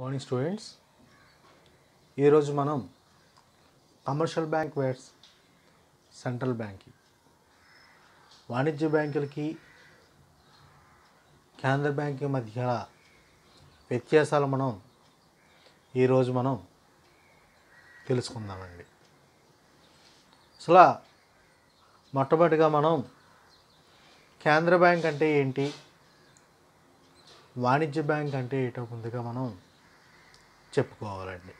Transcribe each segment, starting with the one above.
morning students ఈరోజు మనం commercial bank versus central bank వాణిజ్య బ్యాంకులకి కేంద్ర బ్యాంకు మధ్య వ్యత్యాసాలు మనం ఈరోజు మనం తెలుసుకుందామండి అసలు మొట్టమొదటిగా మనం కేంద్ర బ్యాంక్ అంటే ఏంటి వాణిజ్య బ్యాంక్ అంటే ఏటో ముందుగా మనం చెప్పుకోవాలండి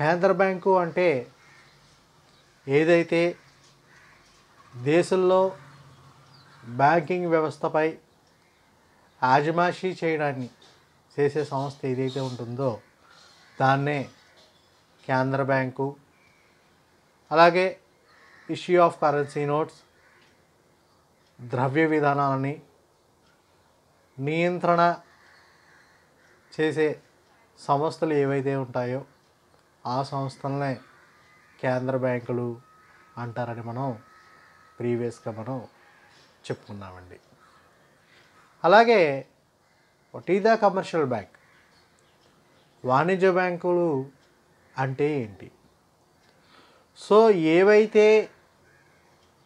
కేంద్ర బ్యాంకు అంటే ఏదైతే దేశంలో బ్యాంకింగ్ వ్యవస్థపై ఆజమాషీ చేయడాన్ని చేసే సంస్థ ఏదైతే ఉంటుందో దాన్నే కేంద్ర బ్యాంకు అలాగే ఇష్యూ ఆఫ్ కరెన్సీ నోట్స్ ద్రవ్య విధానాలని నియంత్రణ చేసే సంస్థలు ఏవైతే ఉంటాయో ఆ సంస్థలనే కేంద్ర బ్యాంకులు అంటారని మనం ప్రీవియస్గా మనం చెప్పుకున్నామండి అలాగే టీదా కమర్షియల్ బ్యాంక్ వాణిజ్య బ్యాంకులు అంటే ఏంటి సో ఏవైతే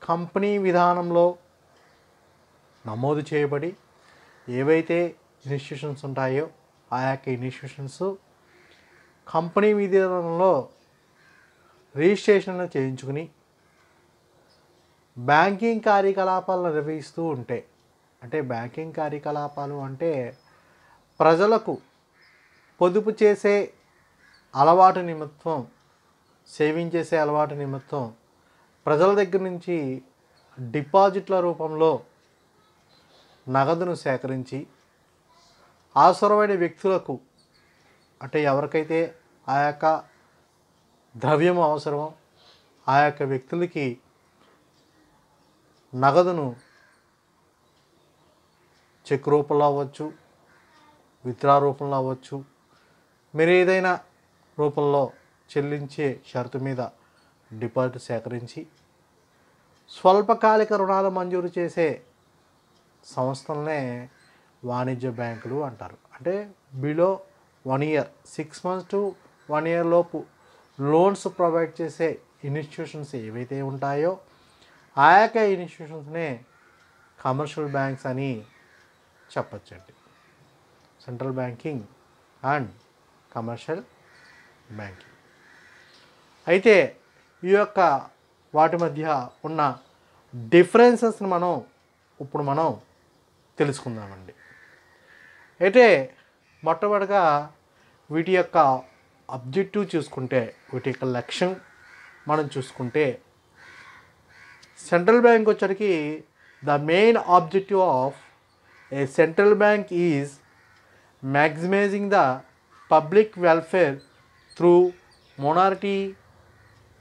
కంపెనీ విధానంలో నమోదు చేయబడి ఏవైతే ఇన్స్టిట్యూషన్స్ ఉంటాయో ఆ యొక్క ఇన్స్టిట్యూషన్స్ కంపెనీ విధానంలో రిజిస్ట్రేషన్ చేయించుకుని బ్యాంకింగ్ కార్యకలాపాలను నిర్వహిస్తూ ఉంటే అంటే బ్యాంకింగ్ కార్యకలాపాలు అంటే ప్రజలకు పొదుపు చేసే అలవాటు నిమిత్తం సేవింగ్ చేసే అలవాటు నిమిత్తం ప్రజల దగ్గర నుంచి డిపాజిట్ల రూపంలో నగదును సేకరించి అవసరమైన వ్యక్తులకు అంటే ఎవరికైతే ఆ యొక్క ద్రవ్యం అవసరమో ఆ యొక్క వ్యక్తులకి నగదును చెక్ రూపంలో అవ్వచ్చు విత్రా రూపంలో అవ్వచ్చు మీరు ఏదైనా రూపంలో చెల్లించే షరతు మీద డిపాజిట్ సేకరించి స్వల్పకాలిక రుణాలు మంజూరు చేసే సంస్థలనే వాణిజ్య బ్యాంకులు అంటారు అంటే below one year six months to one year లోపు లోన్స్ ప్రొవైడ్ చేసే ఇన్స్టిట్యూషన్స్ ఏవైతే ఉంటాయో ఆ యొక్క ఇన్స్టిట్యూషన్స్నే కమర్షియల్ బ్యాంక్స్ అని చెప్పచ్చండి central banking and commercial banking అయితే ఈ యొక్క వాటి మధ్య ఉన్న డిఫరెన్సెస్ని మనం ఇప్పుడు మనం తెలుసుకుందామండి అయితే మొట్టమొదటిగా వీటి యొక్క అబ్జెక్టివ్ చూసుకుంటే వీటి యొక్క లక్ష్యం మనం చూసుకుంటే సెంట్రల్ బ్యాంక్ వచ్చరికి the main objective of a central bank is maximising the public welfare through మొనారిటీ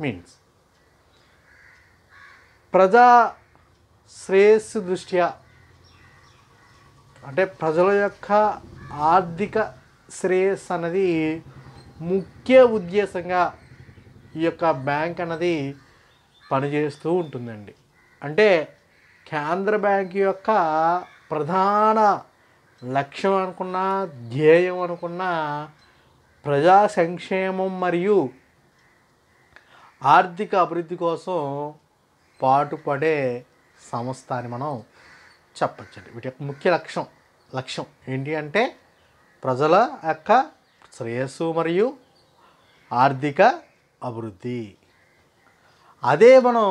మీన్స్ ప్రజా శ్రేయస్సు దృష్ట్యా అంటే ప్రజల యొక్క ఆర్థిక శ్రేయస్ అన్నది ముఖ్య ఉద్దేశంగా ఈ యొక్క బ్యాంక్ అన్నది పనిచేస్తూ ఉంటుందండి అంటే కేంద్ర బ్యాంక్ యొక్క ప్రధాన లక్ష్యం అనుకున్న ధ్యేయం అనుకున్న ప్రజా సంక్షేమం మరియు ఆర్థిక అభివృద్ధి కోసం పాటుపడే సంస్థ అని మనం చెప్పచ్చండి వీటి యొక్క ముఖ్య లక్ష్యం లక్ష్యం ఏంటి అంటే ప్రజల యొక్క శ్రేయస్సు మరియు ఆర్థిక అభివృద్ధి అదే మనం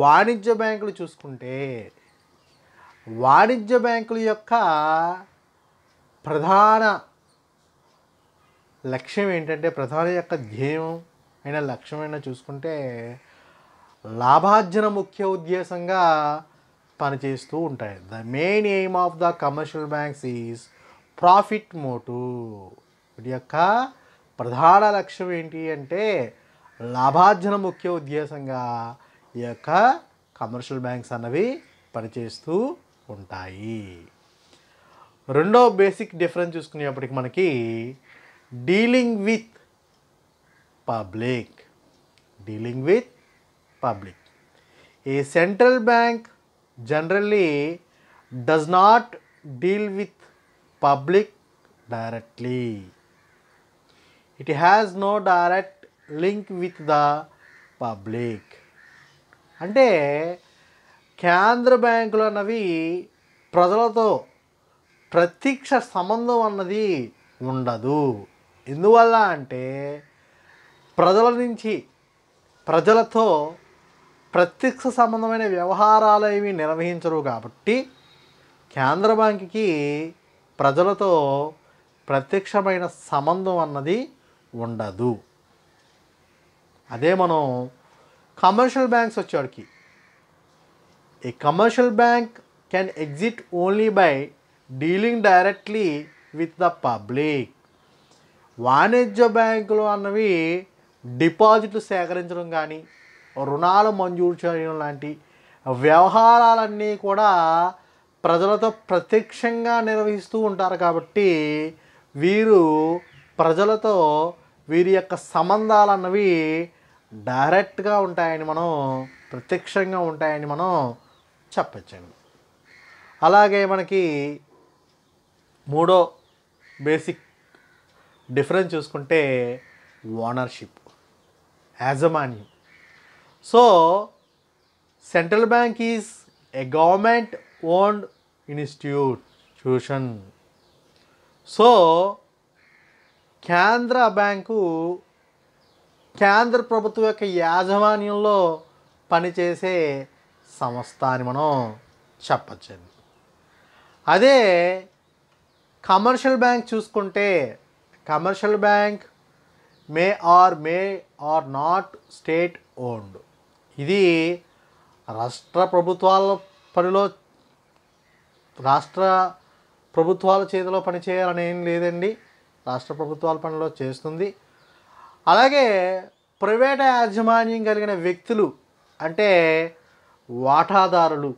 వాణిజ్య బ్యాంకులు చూసుకుంటే వాణిజ్య బ్యాంకుల యొక్క ప్రధాన లక్ష్యం ఏంటంటే ప్రధాన యొక్క ధ్యేయం అయిన లక్ష్యమైనా చూసుకుంటే లాభార్జన ముఖ్య ఉద్దేశంగా పనిచేస్తూ ఉంటాయి the main aim of the commercial banks is profit motive వీటి యొక్క ప్రధాన లక్ష్యం ఏంటి అంటే లాభార్జన ముఖ్య ఉద్దేశంగా ఈ యొక్క కమర్షియల్ బ్యాంక్స్ అన్నవి పనిచేస్తూ ఉంటాయి రెండో బేసిక్ డిఫరెన్స్ చూసుకునేప్పటికి మనకి dealing with public dealing with public a central bank generally does not deal with public directly it has no direct link with the public అంటే కేంద్ర బ్యాంకులు అన్నవి ప్రజలతో ప్రత్యక్ష సంబంధం అన్నది ఉండదు ఎందువల్ల అంటే ప్రజల నుంచి ప్రజలతో ప్రత్యక్ష సంబంధమైన వ్యవహారాలు ఏవి నిర్వహించరు కాబట్టి కేంద్ర బ్యాంకుకి ప్రజలతో ప్రత్యక్షమైన సంబంధం అన్నది ఉండదు అదే మనం కమర్షియల్ బ్యాంక్స్ వచ్చేవాడికి a commercial bank can exit only by dealing directly with the public వాణిజ్య బ్యాంకులు అన్నవి డిపాజిట్లు సేకరించడం కానీ రుణాలు మంజూరు చేయడం లాంటి వ్యవహారాలన్నీ కూడా ప్రజలతో ప్రత్యక్షంగా నిర్వహిస్తూ ఉంటారు కాబట్టి వీరు ప్రజలతో వీరి యొక్క సంబంధాలు అన్నవి డైరెక్ట్గా ఉంటాయని మనం ప్రత్యక్షంగా ఉంటాయని మనం చెప్పచ్చండి అలాగే మనకి మూడో బేసిక్ డిఫరెన్స్ చూసుకుంటే ఓనర్షిప్ యాజమాన్యం so central bank is a government owned institution so కేంద్ర బ్యాంకు కేంద్ర ప్రభుత్వం యొక్క యాజమాన్యంలో పనిచేసే సంస్థ అని మనం చెప్పచ్చండి అదే కమర్షియల్ బ్యాంక్ చూసుకుంటే commercial bank may or may or not state owned ఇది రాష్ట్ర ప్రభుత్వాల పనిలో రాష్ట్ర ప్రభుత్వాల చేతిలో పనిచేయాలని ఏం లేదండి రాష్ట్ర ప్రభుత్వాల పనిలో చేస్తుంది అలాగే ప్రైవేట్ యాజమాన్యం కలిగిన వ్యక్తులు అంటే వాటాదారులు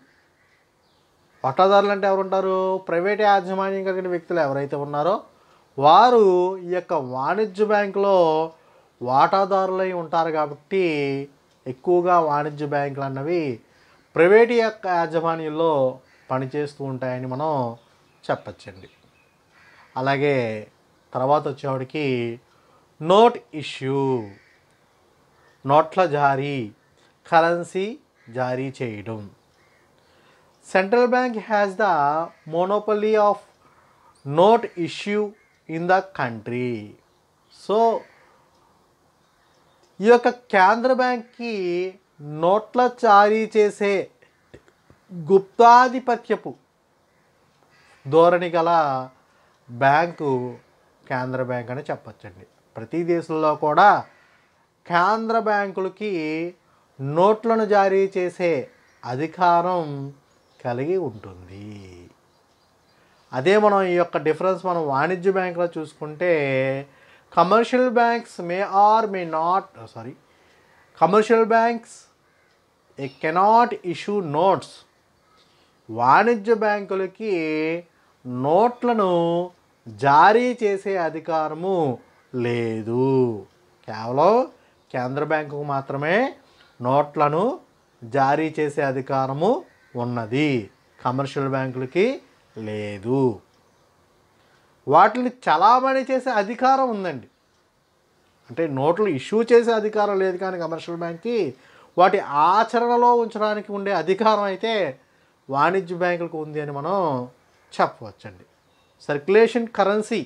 వాటాదారులు అంటే ఎవరుంటారు ప్రైవేట్ యాజమాన్యం కలిగిన వ్యక్తులు ఎవరైతే ఉన్నారో వారు ఈ యొక్క వాణిజ్య బ్యాంకులో వాటాదారులై ఉంటారు కాబట్టి ఎక్కువగా వాణిజ్య బ్యాంకులు అన్నవి ప్రైవేట్ యొక్క యాజమాన్యంలో పనిచేస్తూ ఉంటాయని మనం చెప్పచ్చండి అలాగే తర్వాత వచ్చేవాడికి నోట్ ఇష్యూ నోట్ల జారీ కరెన్సీ జారీ చేయడం central bank has the monopoly of note issue in the country so ఈ యొక్క కేంద్ర బ్యాంక్కి నోట్ల జారీ చేసే గుప్తాధిపత్యపు ధోరణి గల బ్యాంకు కేంద్ర బ్యాంక్ అని చెప్పచ్చండి ప్రతి దేశంలో కూడా కేంద్ర బ్యాంకులకి నోట్లను జారీ చేసే అధికారం కలిగి ఉంటుంది అదే మనం ఈ యొక్క డిఫరెన్స్ మనం వాణిజ్య బ్యాంకులో చూసుకుంటే commercial banks may or may not sorry commercial banks a cannot issue notes వాణిజ్య బ్యాంకులకి నోట్లను జారీ చేసే అధికారము లేదు కేవలం కేంద్ర బ్యాంకుకు మాత్రమే నోట్లను జారీ చేసే అధికారము ఉన్నది కమర్షియల్ బ్యాంకులకి లేదు వాటిని చలామణి చేసే అధికారం ఉందండి అంటే నోట్లు ఇష్యూ చేసే అధికారం లేదు కానీ కమర్షియల్ బ్యాంక్కి వాటి ఆచరణలో ఉంచడానికి ఉండే అధికారం అయితే వాణిజ్య బ్యాంకులకు ఉంది అని మనం చెప్పవచ్చండి circulation currency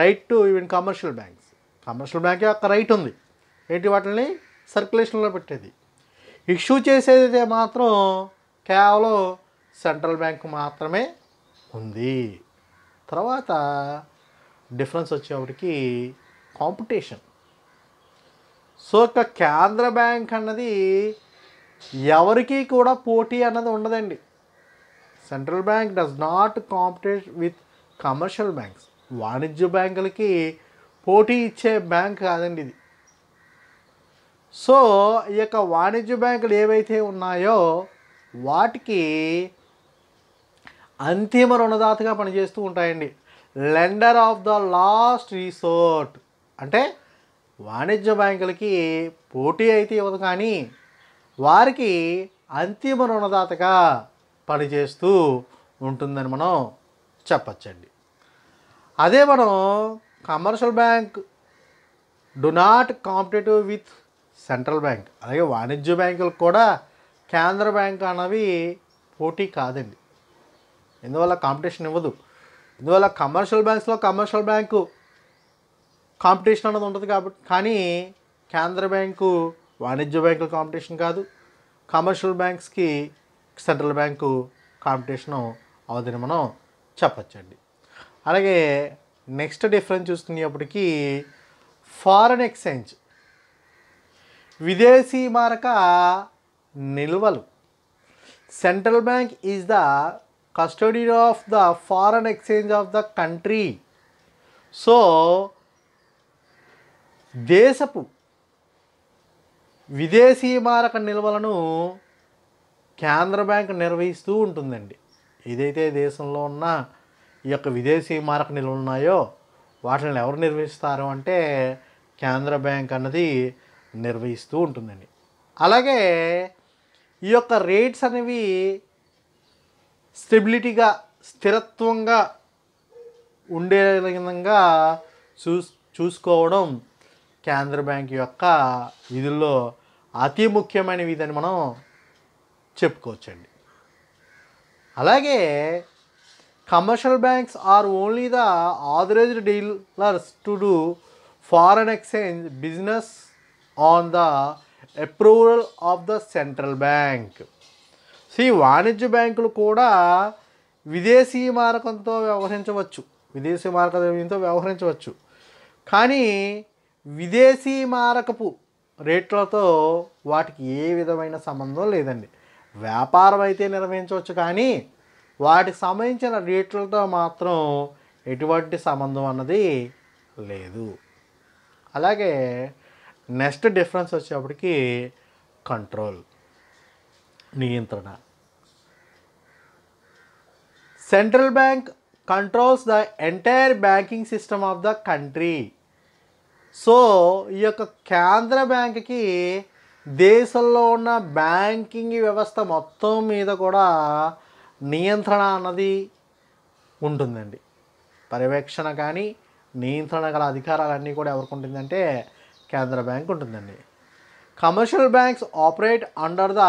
right to even commercial banks commercial bank యొక్క రైట్ ఉంది ఏంటి వాటిని సర్క్యులేషన్లో పెట్టేది ఇష్యూ చేసేది మాత్రం కేవలం సెంట్రల్ బ్యాంక్ మాత్రమే ఉంది తర్వాత డిఫరెన్స్ వచ్చేవాటికి కాంపిటీషన్ సో ఒక కేంద్ర బ్యాంక్ అన్నది ఎవరికి కూడా పోటీ అన్నది ఉండదండి central bank does not compete with commercial banks వాణిజ్య బ్యాంకులకి పోటీ ఇచ్చే బ్యాంక్ కాదండి ఇది సో ఈ యొక్క వాణిజ్య బ్యాంకులు ఏవైతే ఉన్నాయో వాటికి అంతిమ రుణదాతగా పనిచేస్తూ ఉంటాయండి lender of the last resort అంటే వాణిజ్య బ్యాంకులకి పోటీ అయితే ఇవ్వదు కానీ వారికి అంతిమ రుణదాతగా పనిచేస్తూ ఉంటుందని మనం చెప్పచ్చండి అదే మనం commercial bank do not competitive with central bank అలాగే వాణిజ్య బ్యాంకులకు కూడా కేంద్ర బ్యాంక్ అన్నవి పోటీ కాదండి ఎందువల్ల కాంపిటీషన్ ఇవ్వదు ఇందువల్ల కమర్షియల్ బ్యాంక్స్లో కమర్షియల్ బ్యాంకు కాంపిటీషన్ అన్నది ఉంటుంది కాబట్టి కానీ కేంద్ర బ్యాంకు వాణిజ్య బ్యాంకుల కాంపిటీషన్ కాదు కమర్షియల్ బ్యాంక్స్కి సెంట్రల్ బ్యాంకు కాంపిటీషను అవదని మనం చెప్పచ్చండి అలాగే నెక్స్ట్ డిఫరెన్స్ చూసుకునేప్పటికీ ఫారెన్ ఎక్స్చేంజ్ విదేశీ మారక నిల్వలు central bank is the custody of the foreign exchange of the country so దేశపు విదేశీ మారక నిల్వలను కేంద్ర బ్యాంక్ నిర్వహిస్తూ ఉంటుందండి ఏదైతే దేశంలో ఉన్న ఈ యొక్క విదేశీ మారక నిల్వలు ఉన్నాయో వాటిని ఎవరు నిర్వహిస్తారు అంటే కేంద్ర బ్యాంక్ అన్నది నిర్వహిస్తూ ఉంటుందండి అలాగే ఈ యొక్క రేట్స్ అనేవి స్టెబిలిటీగా స్థిరత్వంగా ఉండే విధంగా చూస్ చూసుకోవడం కేంద్ర బ్యాంక్ యొక్క విధుల్లో అతి ముఖ్యమైన విధని మనం చెప్పుకోవచ్చండి అలాగే commercial banks are only the authorised dealers to do foreign exchange business on the approval of the central bank సి ఈ వాణిజ్య బ్యాంకులు కూడా విదేశీ మారకంతో వ్యవహరించవచ్చు విదేశీ మారకంతో వ్యవహరించవచ్చు కానీ విదేశీ మారకపు రేట్లతో వాటికి ఏ విధమైన సంబంధం లేదండి వ్యాపారం అయితే నిర్వహించవచ్చు కానీ వాటికి సంబంధించిన రేట్లతో మాత్రం ఎటువంటి సంబంధం అన్నది లేదు అలాగే నెక్స్ట్ డిఫరెన్స్ వచ్చేప్పటికి కంట్రోల్ నియంత్రణ central bank controls the entire banking system of the country so ఈ యొక్క కేంద్ర బ్యాంక్కి దేశంలో ఉన్న బ్యాంకింగ్ వ్యవస్థ మొత్తం మీద కూడా నియంత్రణ అన్నది ఉంటుందండి పర్యవేక్షణ కానీ నియంత్రణ గల అధికారాలన్నీ కూడా ఎవరికి ఉంటుందంటే కేంద్ర బ్యాంక్ ఉంటుందండి commercial banks operate under the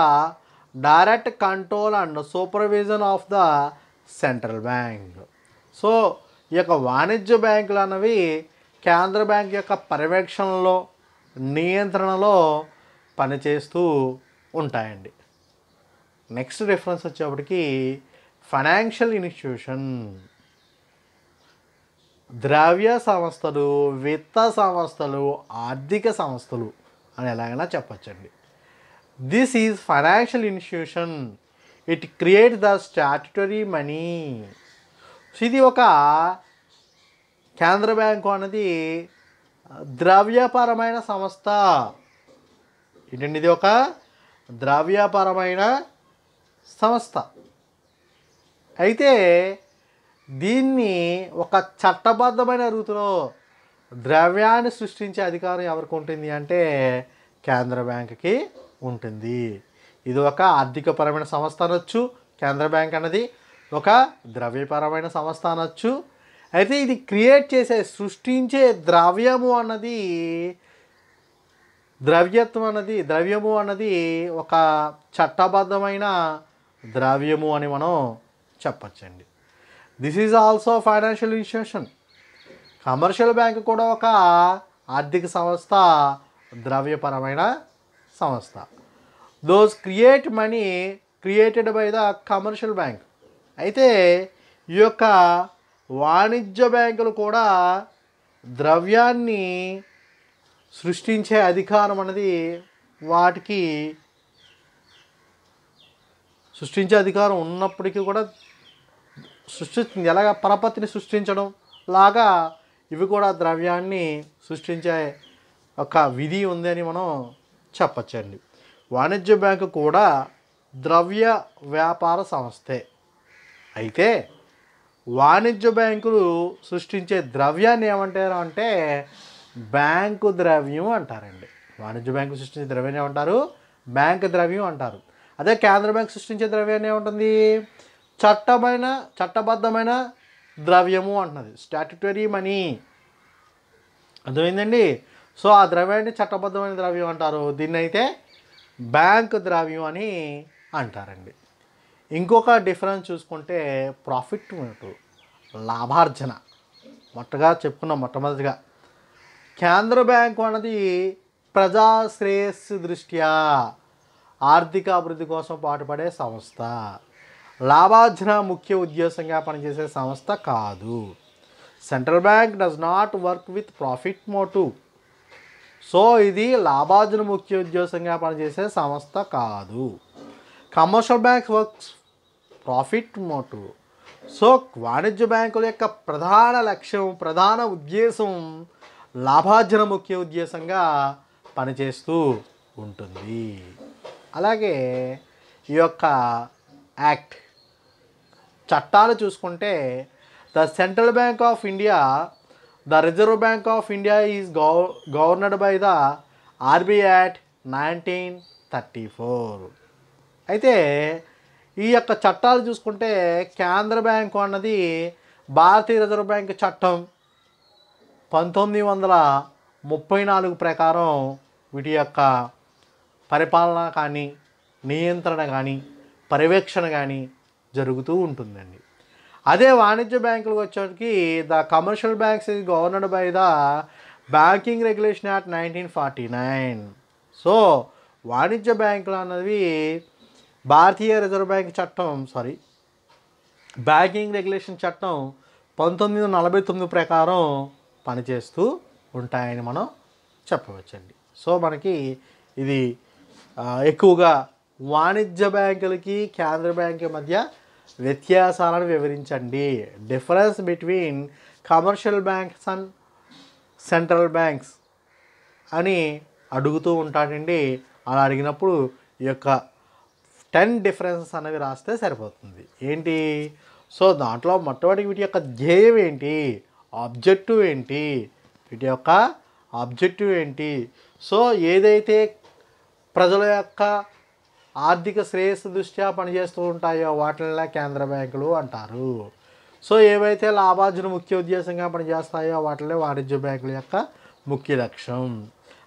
direct control and supervision of the central bank so ఈ యొక్క వాణిజ్య బ్యాంకులు అనేవి కేంద్ర బ్యాంక్ యొక్క పర్యవేక్షణలో నియంత్రణలో పనిచేస్తూ ఉంటాయండి నెక్స్ట్ రిఫరెన్స్ వచ్చేప్పటికి ఫైనాన్షియల్ ఇన్స్టిట్యూషన్ ద్రవ్య సంస్థలు విత్త సంస్థలు ఆర్థిక సంస్థలు అని ఎలాగైనా చెప్పచ్చండి this is financial institution it create the statutory money so ఇది ఒక కేంద్ర బ్యాంకు అనేది ద్రవ్యపరమైన సంస్థ ఏంటండి ఇది ఒక ద్రవ్యపరమైన సంస్థ అయితే దీన్ని ఒక చట్టబద్ధమైన రీతిలో ద్రవ్యాన్ని సృష్టించే అధికారం ఎవరికి ఉంటుంది అంటే కేంద్ర బ్యాంకుకి ఉంటుంది ఇది ఒక ఆర్థికపరమైన సంస్థ అనొచ్చు కేంద్ర బ్యాంక్ అన్నది ఒక ద్రవ్యపరమైన సంస్థ అనొచ్చు అయితే ఇది క్రియేట్ చేసే సృష్టించే ద్రవ్యము అన్నది ద్రవ్యత్వం అన్నది ద్రవ్యము అన్నది ఒక చట్టబద్ధమైన ద్రవ్యము అని మనం చెప్పచ్చండి this is also financial institution commercial bank కూడా ఒక ఆర్థిక సంస్థ ద్రవ్యపరమైన సంస్థ those create money created by the commercial bank అయితే ఈ యొక్క వాణిజ్య బ్యాంకులు కూడా ద్రవ్యాన్ని సృష్టించే అధికారం అనేది వాటికి సృష్టించే అధికారం ఉన్నప్పటికీ కూడా సృష్టిస్తుంది ఎలాగ పరపతిని సృష్టించడం లాగా ఇవి కూడా ద్రవ్యాన్ని సృష్టించే ఒక విధి ఉందని మనం చెప్పచ్చండి వాణిజ్య బ్యాంకు కూడా ద్రవ్య వ్యాపార సంస్థే అయితే వాణిజ్య బ్యాంకులు సృష్టించే ద్రవ్యాన్ని ఏమంటారు అంటే బ్యాంకు ద్రవ్యం అంటారండి వాణిజ్య బ్యాంకు సృష్టించే ద్రవ్యం ఏమంటారు బ్యాంకు ద్రవ్యం అంటారు అదే కేంద్ర బ్యాంకు సృష్టించే ద్రవ్యాన్ని ఏముంటుంది చట్టమైన చట్టబద్ధమైన ద్రవ్యము అంటున్నది స్టాట్యుటరీ మనీ అర్థమైందండి సో ఆ ద్రవ్యాన్ని చట్టబద్ధమైన ద్రవ్యం అంటారు దీన్ని అయితే బ్యాంక్ ద్రవ్యం అని అంటారండి ఇంకొక డిఫరెన్స్ చూసుకుంటే ప్రాఫిట్ లాభార్జన మొట్టగా చెప్పుకున్న మొట్టమొదటిగా కేంద్ర బ్యాంకు అన్నది ప్రజా శ్రేయస్సు దృష్ట్యా ఆర్థిక అభివృద్ధి కోసం పాటుపడే సంస్థ లాభార్జన ముఖ్య ఉద్దేశంగా పనిచేసే సంస్థ కాదు central bank does not work with profit motive so ఇది లాభార్జన ముఖ్య ఉద్దేశంగా పనిచేసే సంస్థ కాదు commercial bank works profit motive so వాణిజ్య బ్యాంకుల యొక్క ప్రధాన లక్ష్యం ప్రధాన ఉద్దేశం లాభార్జన ముఖ్య ఉద్దేశంగా పనిచేస్తూ ఉంటుంది అలాగే ఈ యొక్క యాక్ట్ చట్టాలు చూసుకుంటే the central bank of India the Reserve Bank of India is gov governed by the RBI act nineteen thirty four అయితే ఈ యొక్క చట్టాలు చూసుకుంటే కేంద్ర బ్యాంకు అన్నది భారతీయ రిజర్వ్ బ్యాంక్ చట్టం పంతొమ్మిది వందల ముప్పై నాలుగు ప్రకారం వీటి యొక్క పరిపాలన కానీ నియంత్రణ కానీ పర్యవేక్షణ కానీ జరుగుతూ ఉంటుందండి అదే వాణిజ్య బ్యాంకులకు వచ్చేటికి the commercial banks is governed by the banking regulation act nineteen forty nine so వాణిజ్య బ్యాంకులు అన్నవి భారతీయ రిజర్వ్ బ్యాంక్ చట్టం సారీ బ్యాంకింగ్ రెగ్యులేషన్ చట్టం పంతొమ్మిది వందల నలభై తొమ్మిది ప్రకారం పనిచేస్తూ ఉంటాయని మనం చెప్పవచ్చండి సో మనకి ఇది ఎక్కువగా వాణిజ్య బ్యాంకులకి కేంద్ర బ్యాంకు మధ్య వ్యత్యాసాలను వివరించండి difference between commercial banks and central banks అని అడుగుతూ ఉంటాడండి అలా అడిగినప్పుడు ఈ యొక్క టెన్ డిఫరెన్సెస్ అనేవి రాస్తే సరిపోతుంది ఏంటి సో దాంట్లో మొట్టమొదటి వీటి యొక్క ధ్యేయం ఏంటి ఆబ్జెక్టివ్ ఏంటి వీటి యొక్క ఆబ్జెక్టివ్ ఏంటి సో ఏదైతే ప్రజల యొక్క ఆర్థిక శ్రేయస్సు దృష్ట్యా పనిచేస్తూ ఉంటాయో వాటిల్లా కేంద్ర బ్యాంకులు అంటారు సో ఏవైతే లాభార్జన ముఖ్య ఉద్దేశంగా పనిచేస్తాయో వాటినే వాణిజ్య బ్యాంకుల యొక్క ముఖ్య లక్ష్యం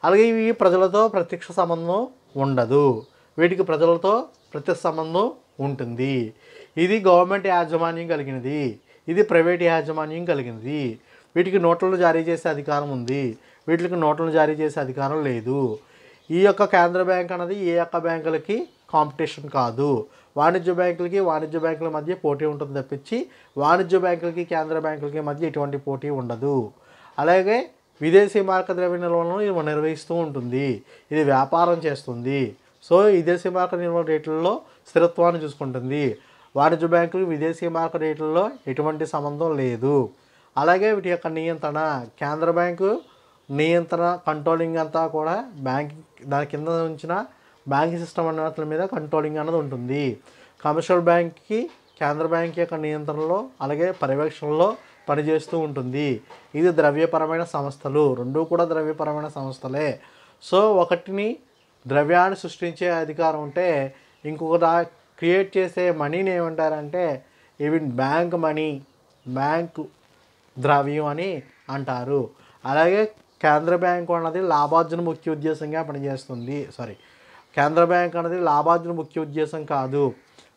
అలాగే ఇవి ప్రజలతో ప్రత్యక్ష సంబంధం ఉండదు వీటికి ప్రజలతో ప్రత్యక్ష సంబంధం ఉంటుంది ఇది గవర్నమెంట్ యాజమాన్యం కలిగినది ఇది ప్రైవేట్ యాజమాన్యం కలిగినది వీటికి నోట్లను జారీ చేసే అధికారం ఉంది వీటికి నోట్లను జారీ చేసే అధికారం లేదు ఈ యొక్క కేంద్ర బ్యాంక్ అనేది ఏ యొక్క బ్యాంకులకి కాంపిటీషన్ కాదు వాణిజ్య బ్యాంకులకి వాణిజ్య బ్యాంకుల మధ్య పోటీ ఉంటుంది తప్పించి వాణిజ్య బ్యాంకులకి కేంద్ర బ్యాంకులకి మధ్య ఎటువంటి పోటీ ఉండదు అలాగే విదేశీ మార్క ద్రవ్య నిల్వలను ఇది నిర్వహిస్తూ ఉంటుంది ఇది వ్యాపారం చేస్తుంది సో విదేశీ మార్క నిల్వ రేట్లలో స్థిరత్వాన్ని చూసుకుంటుంది వాణిజ్య బ్యాంకులు విదేశీ మార్క రేట్లలో ఎటువంటి సంబంధం లేదు అలాగే వీటి యొక్క నియంత్రణ కేంద్ర బ్యాంకు నియంత్రణ కంట్రోలింగ్ అంతా కూడా బ్యాంకింగ్ దాని కింద ఉంచిన బ్యాంకింగ్ సిస్టమ్ అన్నతల మీద కంట్రోలింగ్ అన్నది ఉంటుంది కమర్షియల్ బ్యాంక్కి కేంద్ర బ్యాంక్ యొక్క నియంత్రణలో అలాగే పర్యవేక్షణలో పనిచేస్తూ ఉంటుంది ఇది ద్రవ్యపరమైన సంస్థలు రెండూ కూడా ద్రవ్యపరమైన సంస్థలే సో ఒకటిని ద్రవ్యాన్ని సృష్టించే అధికారం ఉంటే ఇంకొక క్రియేట్ చేసే మనీని ఏమంటారంటే ఈవెన్ బ్యాంక్ మనీ బ్యాంకు ద్రవ్యం అని అంటారు అలాగే కేంద్ర బ్యాంకు అన్నది లాభార్జన ముఖ్య ఉద్దేశంగా పనిచేస్తుంది సారీ కేంద్ర బ్యాంక్ అన్నది లాభార్జన ముఖ్య ఉద్దేశం కాదు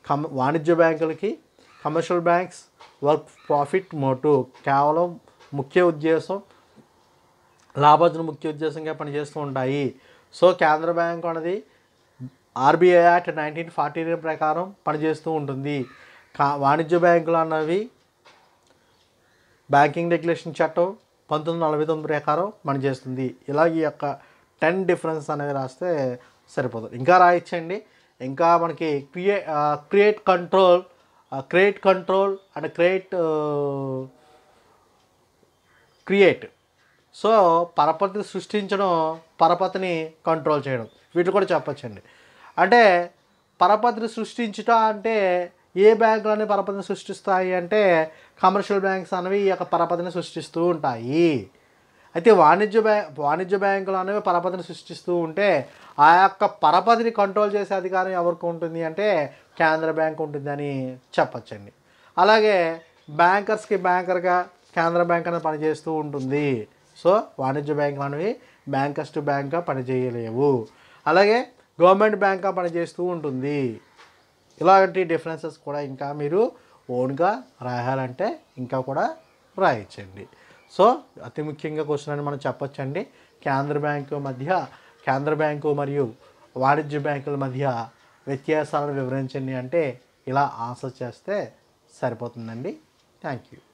కమ వాణిజ్య బ్యాంకులకి commercial banks work profit motive కేవలం ముఖ్య ఉద్దేశం లాభార్జన ముఖ్య ఉద్దేశంగా పనిచేస్తూ ఉంటాయి సో కేంద్ర బ్యాంక్ అన్నది RBI act nineteen forty nine ప్రకారం పనిచేస్తూ ఉంటుంది కా వాణిజ్య బ్యాంకులు అన్నవి బ్యాంకింగ్ రెగ్యులేషన్ చట్టం పంతొమ్మిది నలభై తొమ్మిది ప్రకారం పనిచేస్తుంది ఇలా ఈ యొక్క టెన్ డిఫరెన్స్ అనేది రాస్తే సరిపోతుంది ఇంకా రాయించండి ఇంకా మనకి క్రియే create control create control and create create so పరపతిని సృష్టించడం పరపతిని కంట్రోల్ చేయడం వీటిని కూడా చెప్పచ్చండి అంటే పరపతిని సృష్టించటం అంటే ఏ బ్యాంకులు పరపతిని సృష్టిస్తాయి అంటే కమర్షియల్ బ్యాంక్స్ అనేవి ఈ యొక్క పరపతిని సృష్టిస్తూ ఉంటాయి అయితే వాణిజ్య బ్యా వాణిజ్య బ్యాంకులు అనేవి పరపతిని సృష్టిస్తూ ఉంటే ఆ యొక్క పరపతిని కంట్రోల్ చేసే అధికారం ఎవరికి ఉంటుంది అంటే కేంద్ర బ్యాంక్ ఉంటుందని చెప్పచ్చండి అలాగే బ్యాంకర్స్కి బ్యాంకర్గా కేంద్ర బ్యాంక్ అనేది పనిచేస్తూ ఉంటుంది సో వాణిజ్య బ్యాంకులు అనేవి బ్యాంకర్స్ టు బ్యాంక్గా పనిచేయలేవు అలాగే గవర్నమెంట్ బ్యాంక్గా పనిచేస్తూ ఉంటుంది ఇలాంటి డిఫరెన్సెస్ కూడా ఇంకా మీరు ఓన్గా రాయాలంటే ఇంకా కూడా రాయొచ్చండి సో అతి ముఖ్యంగా క్వశ్చన్ అని మనం చెప్పొచ్చండి కేంద్ర బ్యాంకు మధ్య కేంద్ర బ్యాంకు మరియు వాణిజ్య బ్యాంకుల మధ్య వ్యత్యాసాలను వివరించండి అంటే ఇలా ఆన్సర్ చేస్తే సరిపోతుందండి థ్యాంక్ యూ